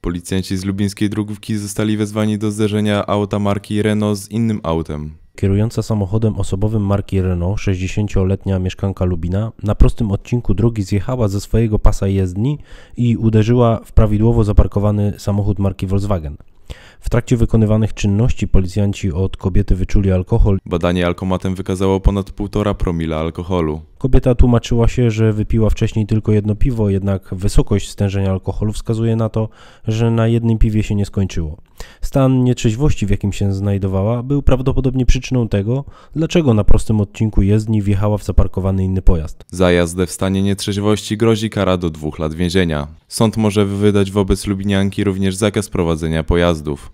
Policjanci z lubińskiej drogówki zostali wezwani do zderzenia auta marki Renault z innym autem. Kierująca samochodem osobowym marki Renault, 60-letnia mieszkanka Lubina, na prostym odcinku drogi zjechała ze swojego pasa jezdni i uderzyła w prawidłowo zaparkowany samochód marki Volkswagen. W trakcie wykonywanych czynności policjanci od kobiety wyczuli alkohol. Badanie alkomatem wykazało ponad 1,5 promila alkoholu. Kobieta tłumaczyła się, że wypiła wcześniej tylko jedno piwo, jednak wysokość stężenia alkoholu wskazuje na to, że na jednym piwie się nie skończyło. Stan nietrzeźwości, w jakim się znajdowała, był prawdopodobnie przyczyną tego, dlaczego na prostym odcinku jezdni wjechała w zaparkowany inny pojazd. Za jazdę w stanie nietrzeźwości grozi kara do dwóch lat więzienia. Sąd może wydać wobec Lubinianki również zakaz prowadzenia pojazdów.